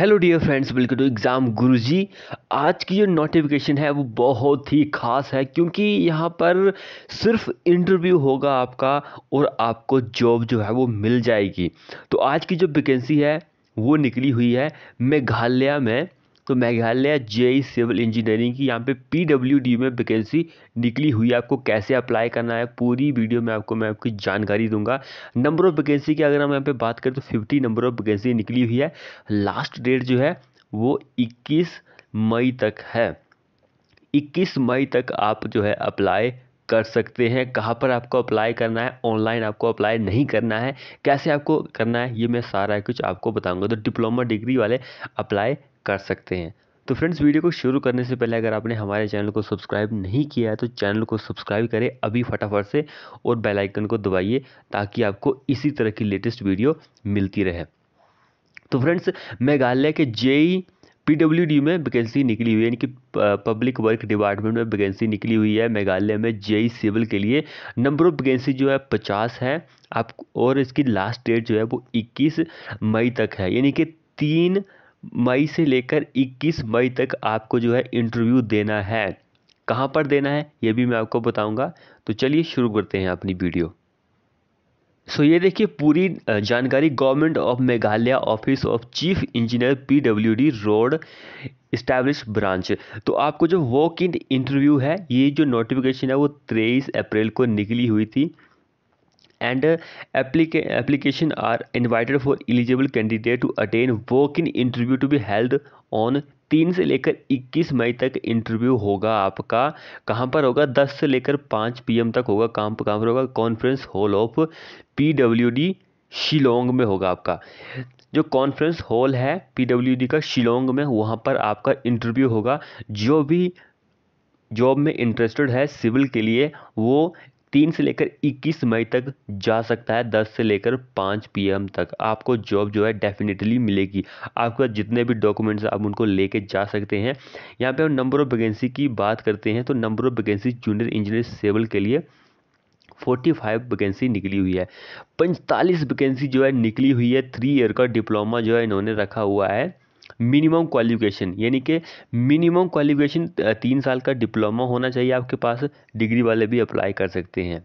hello dear friends welcome to exam Guruji आज की जो नोटिफिकेशन है वो बहुत ही खास है क्योंकि यहाँ पर सिर्फ इंटरव्यू होगा आपका और आपको जॉब जो है वो मिल जाएगी तो आज की जो वैकेंसी है वो निकली हुई है मेघालय में तो मेघालय जे सिविल इंजीनियरिंग की यहाँ पे पी में वैकेंसी निकली हुई है आपको कैसे अप्लाई करना है पूरी वीडियो में आपको मैं आपकी जानकारी दूंगा नंबर ऑफ वैकेंसी की अगर हम यहाँ पे बात करें तो फिफ्टी नंबर ऑफ वैकेंसी निकली हुई है लास्ट डेट जो है वो इक्कीस मई तक है इक्कीस मई तक आप जो है अप्लाई कर सकते हैं कहाँ पर आपको अप्लाई करना है ऑनलाइन आपको अप्लाई नहीं करना है कैसे आपको करना है ये मैं सारा कुछ आपको बताऊंगा तो डिप्लोमा डिग्री वाले अप्लाई कर सकते हैं तो फ्रेंड्स वीडियो को शुरू करने से पहले अगर आपने हमारे चैनल को सब्सक्राइब नहीं किया है तो चैनल को सब्सक्राइब करें अभी फटाफट से और बेल आइकन को दबाइए ताकि आपको इसी तरह की लेटेस्ट वीडियो मिलती रहे तो फ्रेंड्स मेघालय के जेई पीडब्ल्यूडी में वैकेंसी निकली हुई है यानी कि पब्लिक वर्क डिपार्टमेंट में वैकेंसी निकली हुई है मेघालय में जेई सिविल के लिए नंबर ऑफ वैकेंसी जो है पचास है आप और इसकी लास्ट डेट जो है वो इक्कीस मई तक है यानी कि तीन मई से लेकर 21 मई तक आपको जो है इंटरव्यू देना है कहाँ पर देना है ये भी मैं आपको बताऊंगा तो चलिए शुरू करते हैं अपनी वीडियो सो ये देखिए पूरी जानकारी government of Meghalaya office of chief engineer PWD road establish branch तो आपको जो वॉक इन इंटरव्यू है ये जो नोटिफिकेशन है वो 23 अप्रैल को निकली हुई थी and application are invited for eligible candidate to attend walk in interview to be held on तीन से लेकर 21 मई तक इंटरव्यू होगा आपका कहाँ पर होगा 10 से लेकर 5 पीएम तक होगा कहाँ पर कहाँ पर होगा conference hall of PWD Shillong में होगा आपका जो कॉन्फ्रेंस हॉल है पीडब्ल्यूडी का शिलोंग में वहाँ पर आपका इंटरव्यू होगा जो भी जॉब में इंटरेस्टेड है सिविल के लिए वो तीन से लेकर इक्कीस मई तक जा सकता है दस से लेकर पाँच पीएम तक आपको जॉब जो है डेफिनेटली मिलेगी आपके जितने भी डॉक्यूमेंट्स आप उनको लेके जा सकते हैं यहाँ पे हम नंबर ऑफ वैकेंसी की बात करते हैं तो number of vacancy junior engineer civil के लिए फोर्टी फाइव वैकेंसी निकली हुई है पैंतालीस वैकेंसी जो है निकली हुई है थ्री ईयर का डिप्लोमा जो है इन्होंने रखा हुआ है मिनिमम क्वालिफिकेशन यानी कि मिनिमम क्वालिफिकेशन तीन साल का डिप्लोमा होना चाहिए आपके पास डिग्री वाले भी अप्लाई कर सकते हैं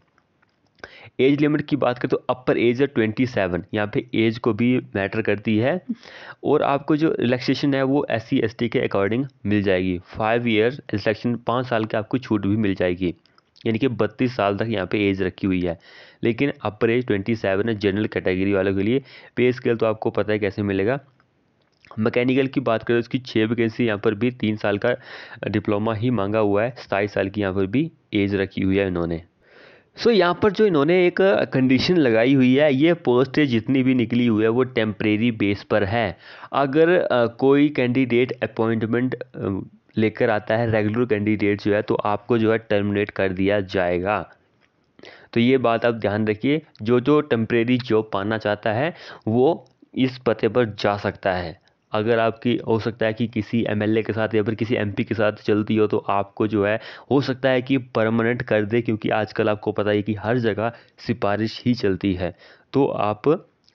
एज लिमिट की बात करें तो अपर एज है ट्वेंटी सेवन यहाँ पे एज को भी मैटर करती है और आपको जो रिलैक्सेशन है वो एस सी एस टी के अकॉर्डिंग मिल जाएगी फाइव ईयर रिलेक्शन पाँच साल की आपको छूट भी मिल जाएगी यानी कि बत्तीस साल तक यहाँ पे एज रखी हुई है लेकिन अपर एज ट्वेंटी सेवन है जनरल कैटेगरी वालों के लिए पे स्केल तो आपको पता है कैसे मिलेगा मैकेनिकल की बात करें उसकी छः वैकेंसी यहाँ पर भी तीन साल का डिप्लोमा ही मांगा हुआ है सताईस साल की यहाँ पर भी एज रखी हुई है इन्होंने सो so, यहाँ पर जो इन्होंने एक कंडीशन लगाई हुई है ये पोस्ट जितनी भी निकली हुई है वो टेम्परेरी बेस पर है अगर आ, कोई कैंडिडेट अपॉइंटमेंट लेकर आता है रेगुलर कैंडिडेट जो है तो आपको जो है टर्मिनेट कर दिया जाएगा तो ये बात आप ध्यान रखिए जो जो टेम्परेरी जॉब पाना चाहता है वो इस पते पर जा सकता है अगर आपकी हो सकता है कि किसी एम के साथ या फिर किसी एम के साथ चलती हो तो आपको जो है हो सकता है कि परमानेंट कर दे क्योंकि आजकल आपको पता है कि हर जगह सिफारिश ही चलती है तो आप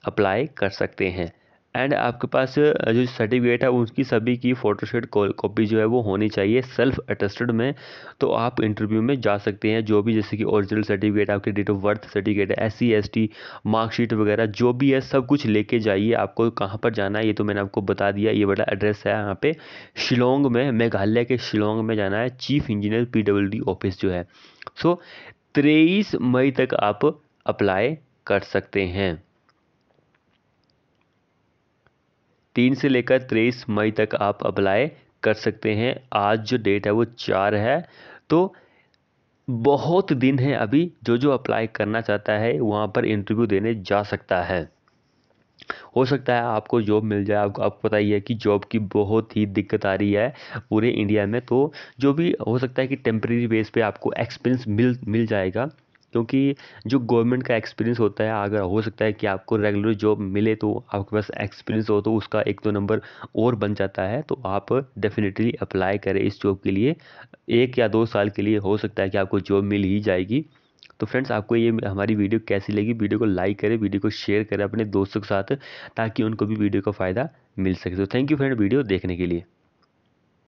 अप्लाई कर सकते हैं एंड आपके पास जो सर्टिफिकेट है उसकी सभी की फ़ोटोशेट कॉपी जो है वो होनी चाहिए सेल्फ अटेस्टेड में तो आप इंटरव्यू में जा सकते हैं जो भी जैसे कि ओरिजिनल सर्टिफिकेट आपके date of birth certificate S C S T marksheet वगैरह जो भी है सब कुछ लेके जाइए आपको कहाँ पर जाना है ये तो मैंने आपको बता दिया ये बड़ा एड्रेस है यहाँ पे शिलोंग में मेघालय के शिलोंग में जाना है chief engineer P W D office जो है सो तेईस मई तक आप अप्लाई कर सकते हैं तीन से लेकर तेईस मई तक आप अप्लाई कर सकते हैं आज जो डेट है वो चार है तो बहुत दिन है अभी जो जो अप्लाई करना चाहता है वहाँ पर इंटरव्यू देने जा सकता है हो सकता है आपको जॉब मिल जाए आपको आपको पता ही है कि जॉब की बहुत ही दिक्कत आ रही है पूरे इंडिया में तो जो भी हो सकता है कि टेम्प्रेरी बेस पे आपको एक्सपीरियंस मिल मिल जाएगा क्योंकि जो गवर्नमेंट का एक्सपीरियंस होता है अगर हो सकता है कि आपको रेगुलर जॉब मिले तो आपके पास एक्सपीरियंस हो तो उसका एक दो नंबर और बन जाता है तो आप डेफिनेटली अप्लाई करें इस जॉब के लिए एक या दो साल के लिए हो सकता है कि आपको जॉब मिल ही जाएगी तो फ्रेंड्स आपको ये हमारी वीडियो कैसी लगी वीडियो को लाइक करें वीडियो को शेयर करें अपने दोस्तों के साथ ताकि उनको भी वीडियो का फ़ायदा मिल सके तो थैंक यू फ्रेंड वीडियो देखने के लिए